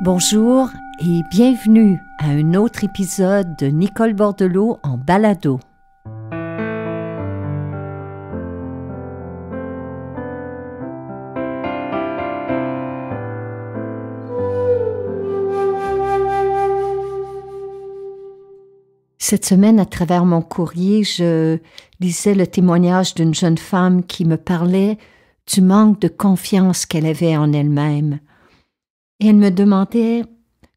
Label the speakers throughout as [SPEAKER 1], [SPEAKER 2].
[SPEAKER 1] Bonjour et bienvenue à un autre épisode de Nicole Bordelot en balado. Cette semaine, à travers mon courrier, je lisais le témoignage d'une jeune femme qui me parlait du manque de confiance qu'elle avait en elle-même. Et elle me demandait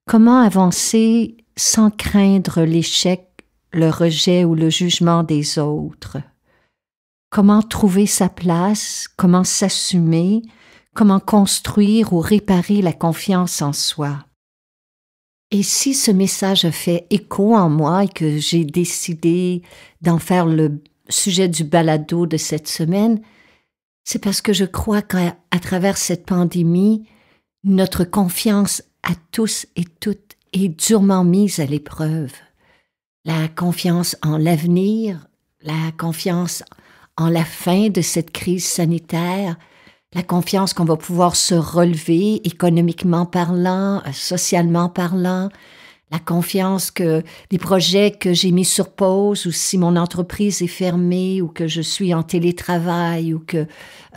[SPEAKER 1] comment avancer sans craindre l'échec, le rejet ou le jugement des autres. Comment trouver sa place, comment s'assumer, comment construire ou réparer la confiance en soi. Et si ce message a fait écho en moi et que j'ai décidé d'en faire le sujet du balado de cette semaine, c'est parce que je crois qu'à travers cette pandémie, notre confiance à tous et toutes est durement mise à l'épreuve. La confiance en l'avenir, la confiance en la fin de cette crise sanitaire, la confiance qu'on va pouvoir se relever économiquement parlant, euh, socialement parlant, la confiance que les projets que j'ai mis sur pause ou si mon entreprise est fermée ou que je suis en télétravail ou que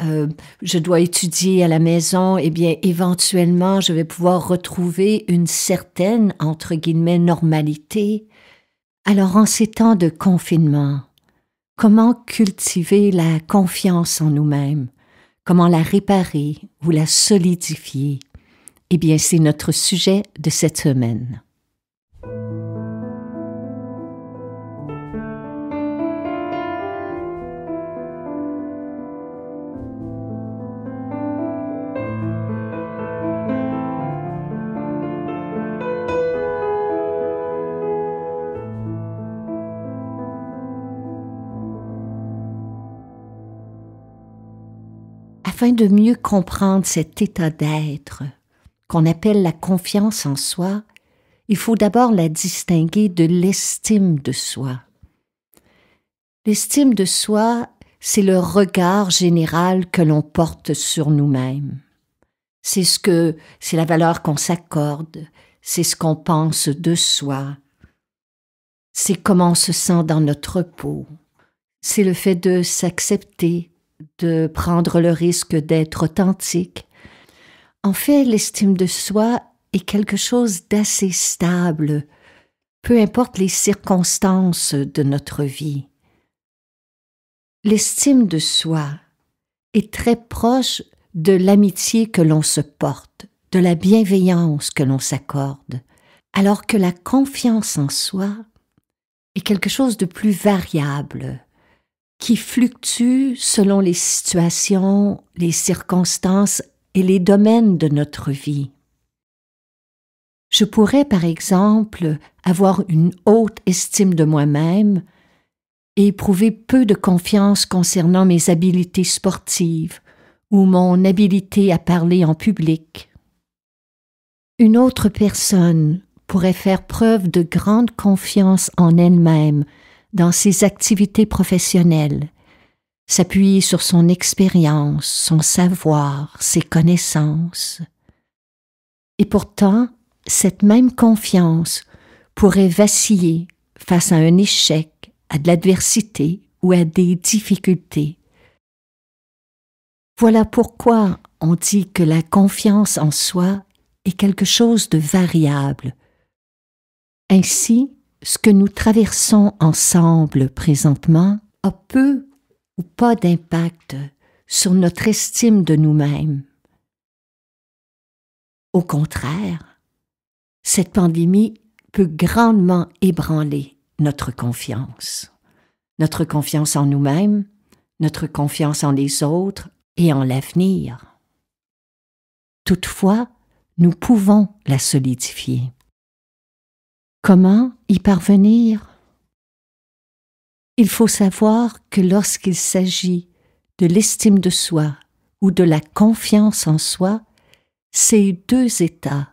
[SPEAKER 1] euh, je dois étudier à la maison, eh bien éventuellement je vais pouvoir retrouver une certaine entre guillemets normalité. Alors en ces temps de confinement, comment cultiver la confiance en nous-mêmes Comment la réparer ou la solidifier Eh bien c'est notre sujet de cette semaine. afin de mieux comprendre cet état d'être qu'on appelle la confiance en soi, il faut d'abord la distinguer de l'estime de soi. L'estime de soi, c'est le regard général que l'on porte sur nous-mêmes. C'est ce que, c'est la valeur qu'on s'accorde, c'est ce qu'on pense de soi, c'est comment on se sent dans notre peau, c'est le fait de s'accepter, de prendre le risque d'être authentique. En fait, l'estime de soi est quelque chose d'assez stable, peu importe les circonstances de notre vie. L'estime de soi est très proche de l'amitié que l'on se porte, de la bienveillance que l'on s'accorde, alors que la confiance en soi est quelque chose de plus variable, qui fluctue selon les situations, les circonstances et les domaines de notre vie. Je pourrais, par exemple, avoir une haute estime de moi-même et éprouver peu de confiance concernant mes habiletés sportives ou mon habileté à parler en public. Une autre personne pourrait faire preuve de grande confiance en elle-même dans ses activités professionnelles, s'appuyer sur son expérience, son savoir, ses connaissances. Et pourtant, cette même confiance pourrait vaciller face à un échec, à de l'adversité ou à des difficultés. Voilà pourquoi on dit que la confiance en soi est quelque chose de variable. Ainsi, ce que nous traversons ensemble présentement a peu ou pas d'impact sur notre estime de nous-mêmes. Au contraire, cette pandémie peut grandement ébranler notre confiance, notre confiance en nous-mêmes, notre confiance en les autres et en l'avenir. Toutefois, nous pouvons la solidifier. Comment y parvenir Il faut savoir que lorsqu'il s'agit de l'estime de soi ou de la confiance en soi, ces deux états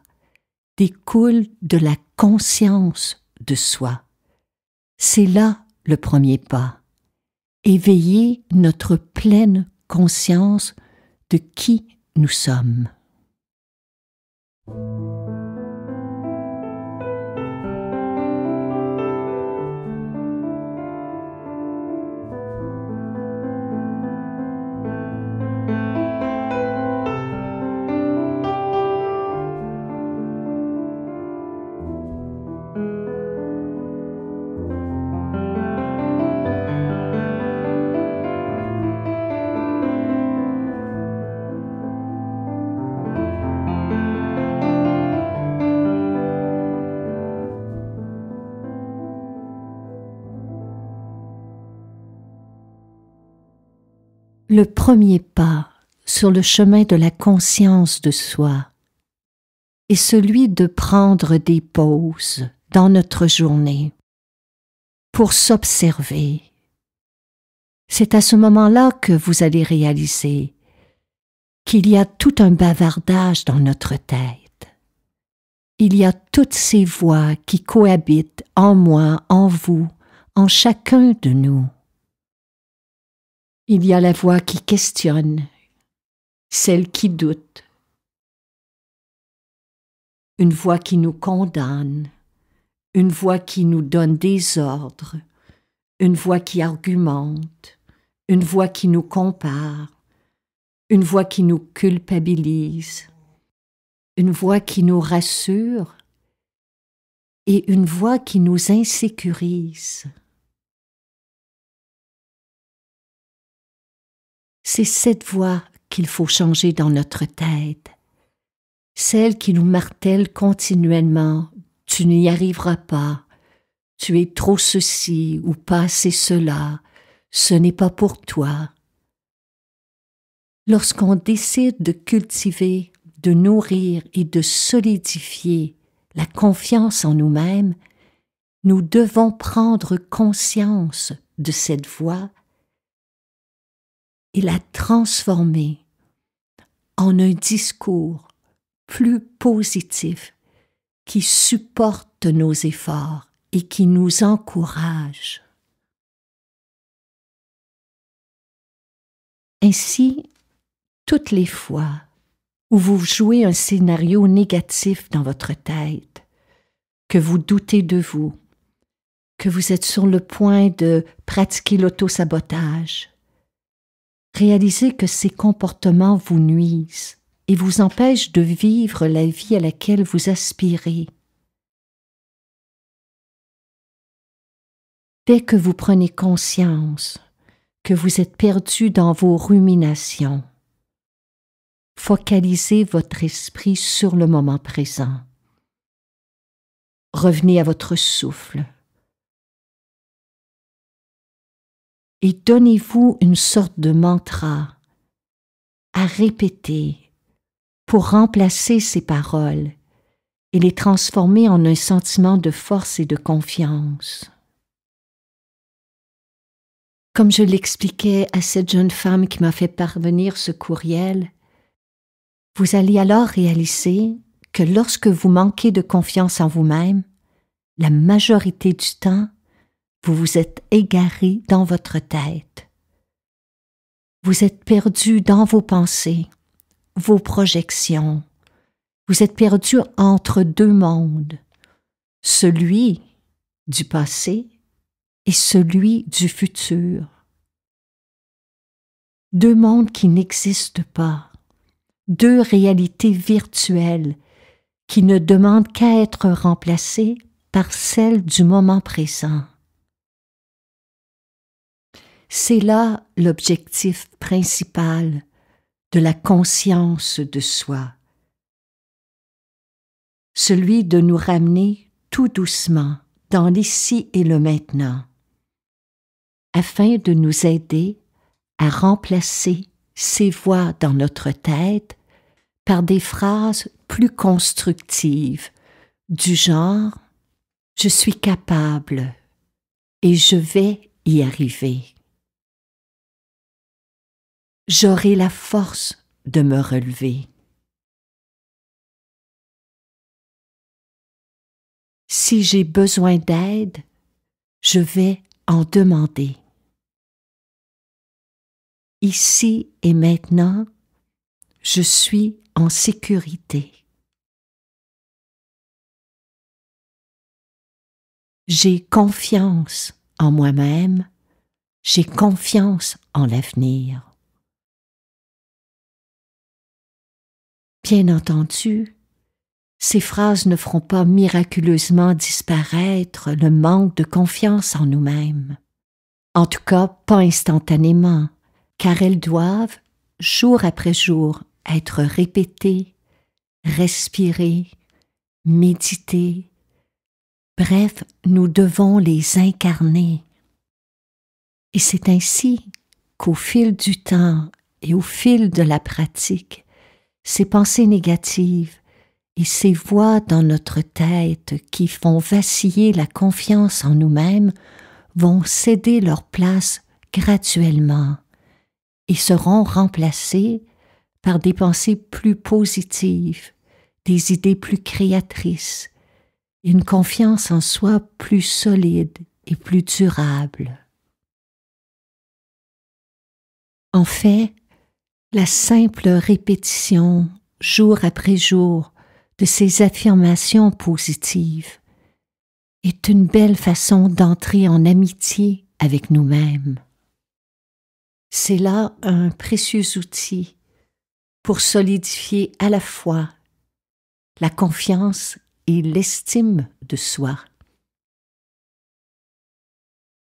[SPEAKER 1] découlent de la conscience de soi. C'est là le premier pas. Éveiller notre pleine conscience de qui nous sommes. le premier pas sur le chemin de la conscience de soi est celui de prendre des pauses dans notre journée pour s'observer. C'est à ce moment-là que vous allez réaliser qu'il y a tout un bavardage dans notre tête. Il y a toutes ces voix qui cohabitent en moi, en vous, en chacun de nous. Il y a la voix qui questionne, celle qui doute, une voix qui nous condamne, une voix qui nous donne des ordres, une voix qui argumente, une voix qui nous compare, une voix qui nous culpabilise, une voix qui nous rassure et une voix qui nous insécurise. C'est cette voix qu'il faut changer dans notre tête, celle qui nous martèle continuellement Tu n'y arriveras pas, tu es trop ceci ou pas assez cela, ce n'est pas pour toi. Lorsqu'on décide de cultiver, de nourrir et de solidifier la confiance en nous-mêmes, nous devons prendre conscience de cette voix il la transformer en un discours plus positif qui supporte nos efforts et qui nous encourage. Ainsi, toutes les fois où vous jouez un scénario négatif dans votre tête, que vous doutez de vous, que vous êtes sur le point de pratiquer l'autosabotage, réalisez que ces comportements vous nuisent et vous empêchent de vivre la vie à laquelle vous aspirez. Dès que vous prenez conscience que vous êtes perdu dans vos ruminations, focalisez votre esprit sur le moment présent. Revenez
[SPEAKER 2] à votre souffle et
[SPEAKER 1] donnez-vous une sorte de mantra à répéter pour remplacer ces paroles et les transformer en un sentiment de force et de confiance. Comme je l'expliquais à cette jeune femme qui m'a fait parvenir ce courriel, vous allez alors réaliser que lorsque vous manquez de confiance en vous-même, la majorité du temps, vous vous êtes égaré dans votre tête. Vous êtes perdu dans vos pensées, vos projections. Vous êtes perdu entre deux mondes, celui du passé et celui du futur. Deux mondes qui n'existent pas, deux réalités virtuelles qui ne demandent qu'à être remplacées par celles du moment présent. C'est là l'objectif principal de la conscience de soi, celui de nous ramener tout doucement dans l'ici et le maintenant, afin de nous aider à remplacer ces voix dans notre tête par des phrases plus constructives, du genre ⁇ Je suis capable et je vais y arriver ⁇ j'aurai la force de me relever. Si j'ai besoin d'aide, je vais en demander. Ici et maintenant, je suis
[SPEAKER 2] en sécurité. J'ai confiance en moi-même, j'ai confiance en l'avenir.
[SPEAKER 1] Bien entendu, ces phrases ne feront pas miraculeusement disparaître le manque de confiance en nous-mêmes. En tout cas, pas instantanément, car elles doivent, jour après jour, être répétées, respirées, méditées. Bref, nous devons les incarner. Et c'est ainsi qu'au fil du temps et au fil de la pratique, ces pensées négatives et ces voix dans notre tête qui font vaciller la confiance en nous-mêmes vont céder leur place graduellement et seront remplacées par des pensées plus positives, des idées plus créatrices, une confiance en soi plus solide et plus durable. En fait, la simple répétition, jour après jour, de ces affirmations positives est une belle façon d'entrer en amitié avec nous-mêmes. C'est là un précieux outil pour solidifier à la fois la confiance et l'estime de soi.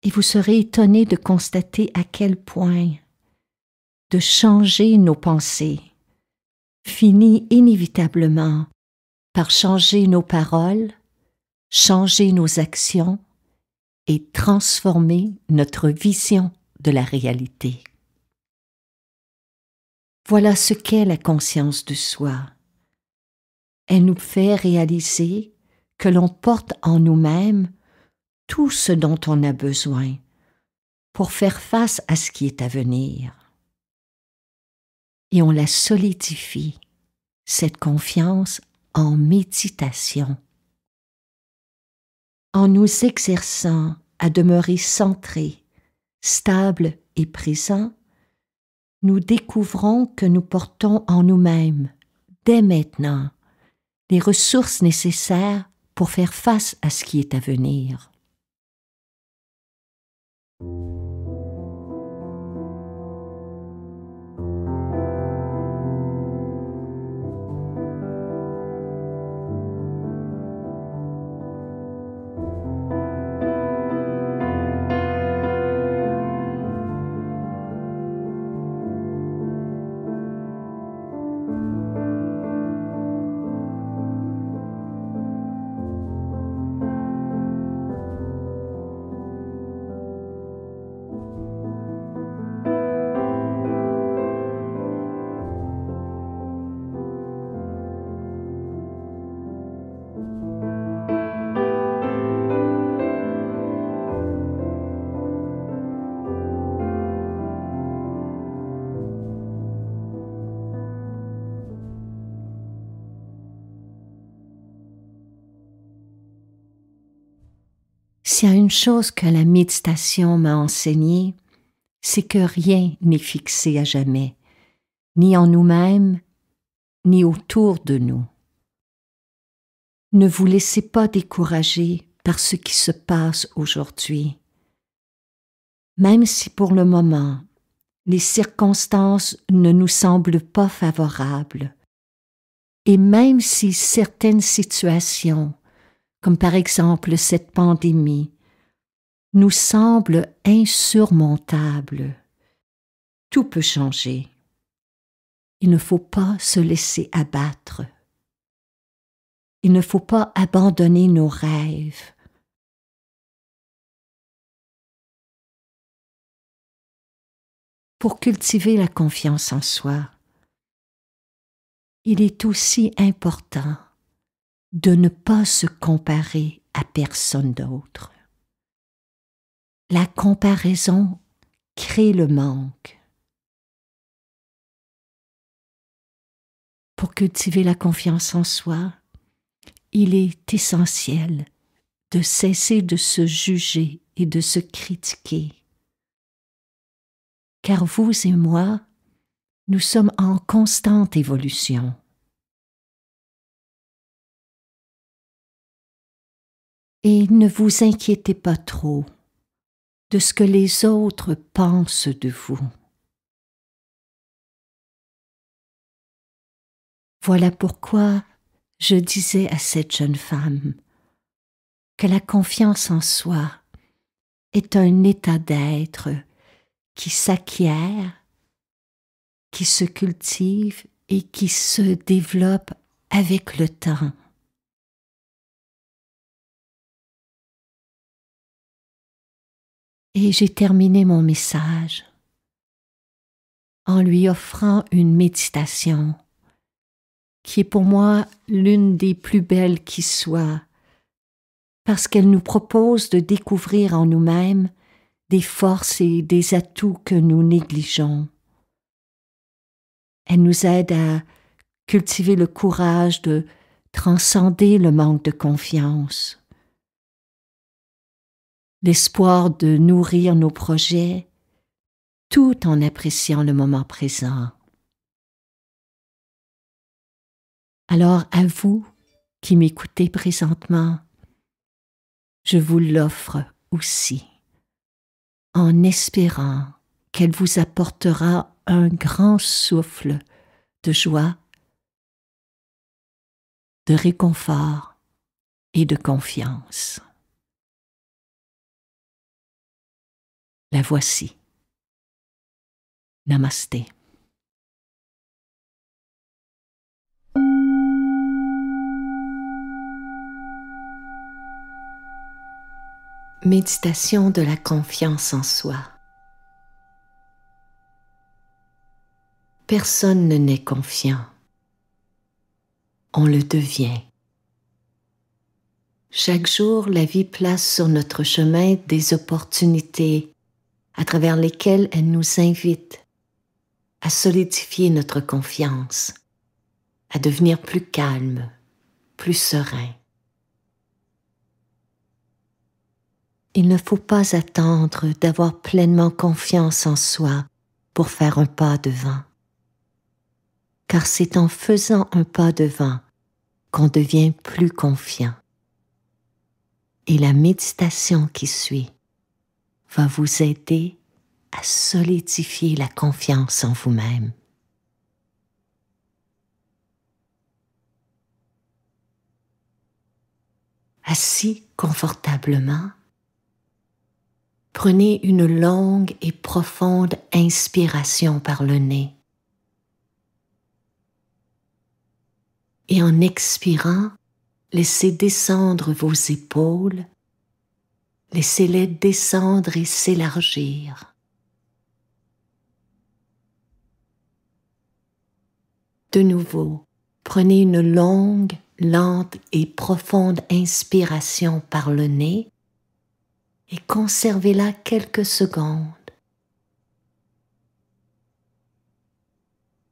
[SPEAKER 1] Et vous serez étonné de constater à quel point de changer nos pensées finit inévitablement par changer nos paroles, changer nos actions et transformer notre vision de la réalité. Voilà ce qu'est la conscience de soi. Elle nous fait réaliser que l'on porte en nous-mêmes tout ce dont on a besoin pour faire face à ce qui est à venir et on la solidifie, cette confiance, en méditation. En nous exerçant à demeurer centrés, stables et présents, nous découvrons que nous portons en nous-mêmes, dès maintenant, les ressources nécessaires pour faire face à ce qui est à venir. chose que la méditation m'a enseignée, c'est que rien n'est fixé à jamais, ni en nous-mêmes, ni autour de nous. Ne vous laissez pas décourager par ce qui se passe aujourd'hui. Même si pour le moment, les circonstances ne nous semblent pas favorables, et même si certaines situations, comme par exemple cette pandémie, nous semble insurmontable. Tout peut changer. Il ne faut pas se laisser abattre. Il ne faut pas abandonner nos rêves. Pour cultiver la confiance en soi, il est aussi important de ne pas se comparer à personne d'autre. La comparaison crée le
[SPEAKER 2] manque. Pour
[SPEAKER 1] cultiver la confiance en soi, il est essentiel de cesser de se juger et de se critiquer. Car vous et moi, nous sommes en constante évolution.
[SPEAKER 2] Et ne vous inquiétez pas trop de ce que les autres pensent de vous.
[SPEAKER 1] Voilà pourquoi je disais à cette jeune femme que la confiance en soi est un état d'être qui s'acquiert, qui se cultive et qui se
[SPEAKER 2] développe avec le temps. et j'ai terminé mon message
[SPEAKER 1] en lui offrant une méditation qui est pour moi l'une des plus belles qui soit, parce qu'elle nous propose de découvrir en nous-mêmes des forces et des atouts que nous négligeons. Elle nous aide à cultiver le courage de transcender le manque de confiance, l'espoir de nourrir nos projets, tout en appréciant le moment présent. Alors à vous qui m'écoutez présentement, je vous l'offre aussi, en espérant qu'elle vous apportera un grand souffle de joie, de réconfort et de confiance.
[SPEAKER 2] La voici. Namasté.
[SPEAKER 1] Méditation de la confiance en soi. Personne ne n'est confiant. On le devient. Chaque jour, la vie place sur notre chemin des opportunités à travers lesquelles elle nous invite à solidifier notre confiance, à devenir plus calme, plus serein. Il ne faut pas attendre d'avoir pleinement confiance en soi pour faire un pas devant, car c'est en faisant un pas devant qu'on devient plus confiant. Et la méditation qui suit va vous aider à solidifier la confiance en vous-même. Assis confortablement, prenez une longue et profonde inspiration par le nez. Et en expirant, laissez descendre vos épaules Laissez-les descendre et s'élargir. De nouveau, prenez une longue, lente et profonde inspiration par le nez et conservez-la quelques secondes.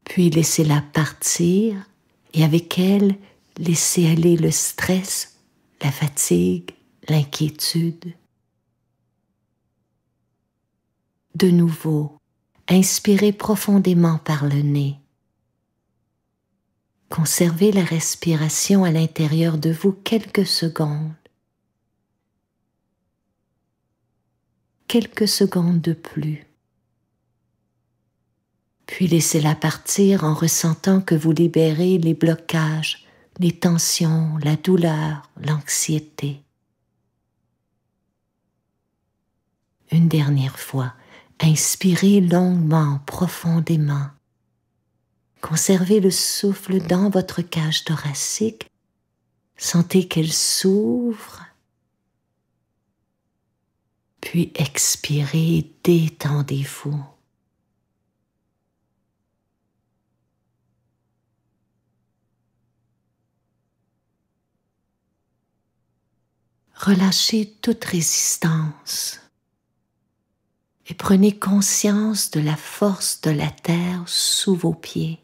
[SPEAKER 1] Puis laissez-la partir et avec elle, laissez aller le stress, la fatigue, l'inquiétude. de nouveau, inspirez profondément par le nez. Conservez la respiration à l'intérieur de vous quelques secondes. Quelques secondes de plus. Puis laissez-la partir en ressentant que vous libérez les blocages, les tensions, la douleur, l'anxiété. Une dernière fois, Inspirez longuement, profondément. Conservez le souffle dans votre cage thoracique. Sentez qu'elle s'ouvre. Puis expirez, détendez-vous. Relâchez toute résistance et prenez conscience de la force de la terre sous vos pieds.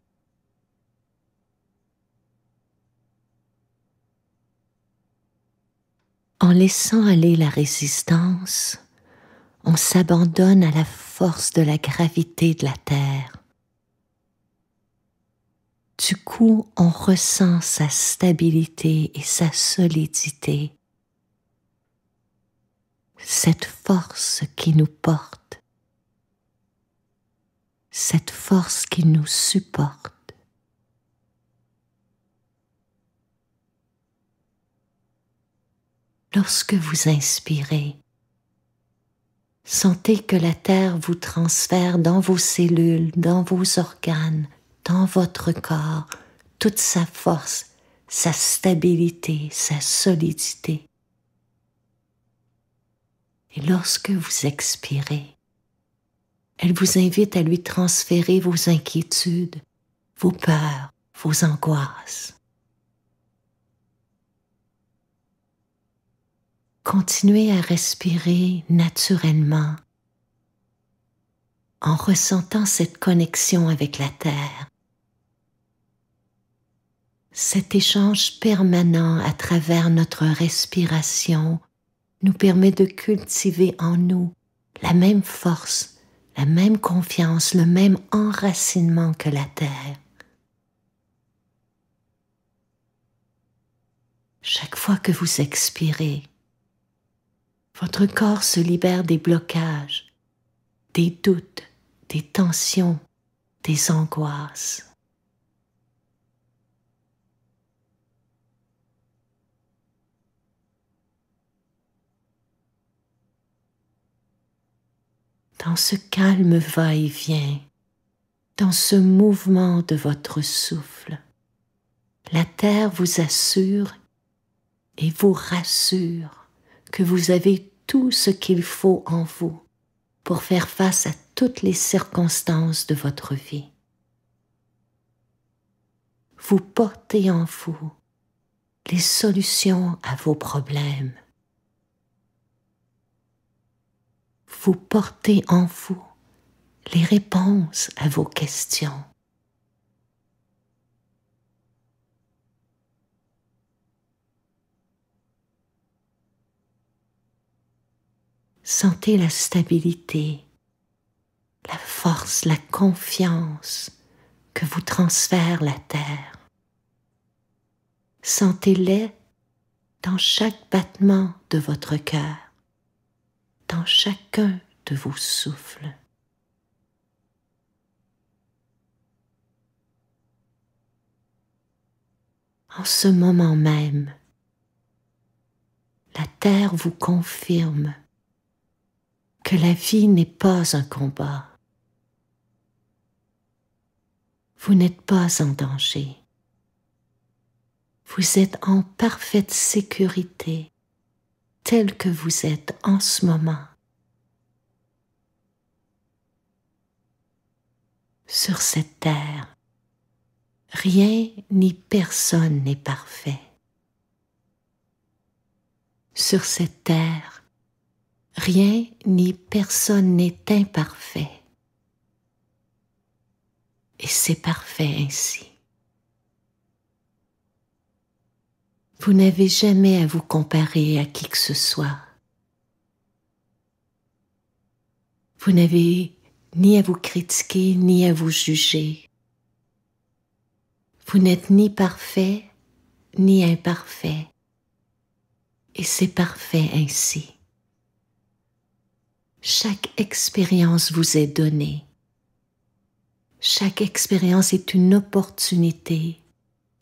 [SPEAKER 1] En laissant aller la résistance, on s'abandonne à la force de la gravité de la Terre. Du coup, on ressent sa stabilité et sa solidité, cette force qui nous porte cette force qui nous supporte. Lorsque vous inspirez, sentez que la Terre vous transfère dans vos cellules, dans vos organes, dans votre corps, toute sa force, sa stabilité, sa solidité. Et lorsque vous expirez, elle vous invite à lui transférer vos inquiétudes, vos peurs, vos angoisses. Continuez à respirer naturellement en ressentant cette connexion avec la Terre, cet échange permanent à travers notre respiration nous permet de cultiver en nous la même force la même confiance, le même enracinement que la terre. Chaque fois que vous expirez, votre corps se libère des blocages, des doutes, des tensions, des angoisses. dans ce calme va-et-vient, dans ce mouvement de votre souffle, la terre vous assure et vous rassure que vous avez tout ce qu'il faut en vous pour faire face à toutes les circonstances de votre vie. Vous portez en vous les solutions à vos problèmes vous portez en vous les réponses à vos questions. Sentez la stabilité, la force, la confiance que vous transfère la terre. Sentez-les dans chaque battement de votre cœur dans chacun de vos souffles. En ce moment même, la Terre vous confirme que la vie n'est pas un combat. Vous n'êtes pas en danger. Vous êtes en parfaite sécurité tel que vous êtes en ce moment. Sur cette terre, rien ni personne n'est parfait. Sur cette terre, rien ni personne n'est imparfait. Et c'est parfait ainsi. Vous n'avez jamais à vous comparer à qui que ce soit. Vous n'avez ni à vous critiquer, ni à vous juger. Vous n'êtes ni parfait, ni imparfait. Et c'est parfait ainsi. Chaque expérience vous est donnée. Chaque expérience est une opportunité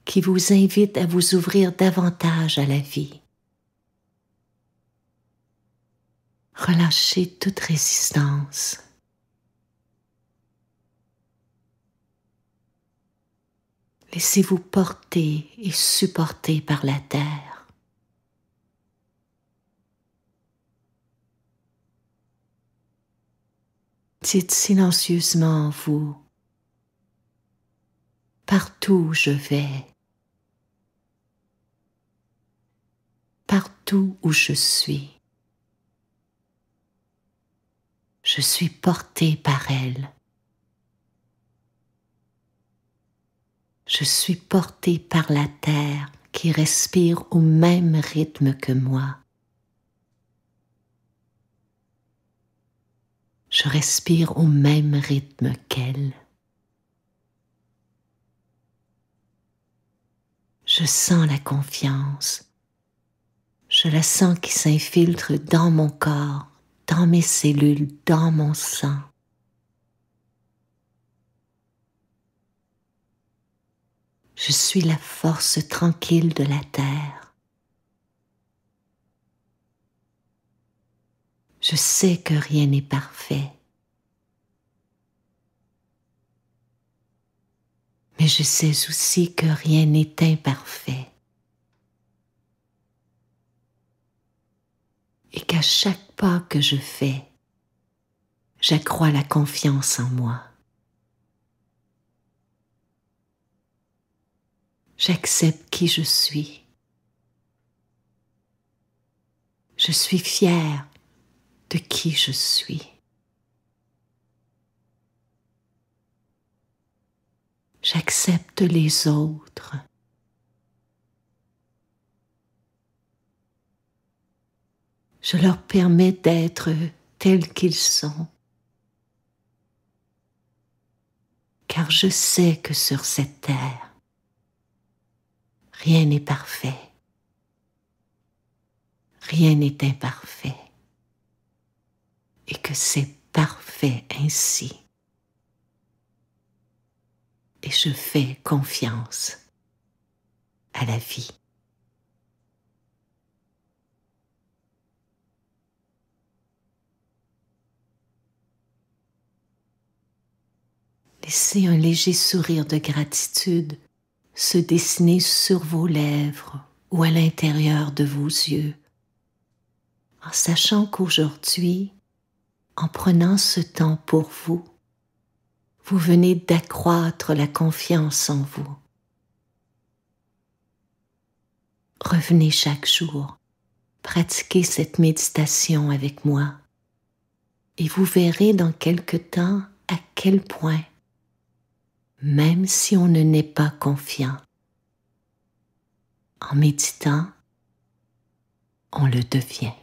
[SPEAKER 1] qui vous invite à vous ouvrir davantage à la vie. Relâchez toute résistance. Laissez-vous porter et supporter par la terre. Dites silencieusement vous, partout où je vais, partout où je suis. Je suis porté par elle. Je suis porté par la terre qui respire au même rythme que moi. Je respire au même rythme qu'elle. Je sens la confiance je la sens qui s'infiltre dans mon corps, dans mes cellules, dans mon sang. Je suis la force tranquille de la terre. Je sais que rien n'est parfait. Mais je sais aussi que rien n'est imparfait. et qu'à chaque pas que je fais, j'accrois la confiance en moi. J'accepte qui je suis. Je suis fière de qui je suis. J'accepte les autres. Je leur permets d'être tels qu'ils sont. Car je sais que sur cette terre, rien n'est parfait. Rien n'est imparfait. Et que c'est parfait ainsi. Et je fais confiance à la vie. Laissez un léger sourire de gratitude se dessiner sur vos lèvres ou à l'intérieur de vos yeux, en sachant qu'aujourd'hui, en prenant ce temps pour vous, vous venez d'accroître la confiance en vous. Revenez chaque jour, pratiquez cette méditation avec moi, et vous verrez dans quelque temps à quel point même si on ne n'est pas confiant. En méditant, on le devient.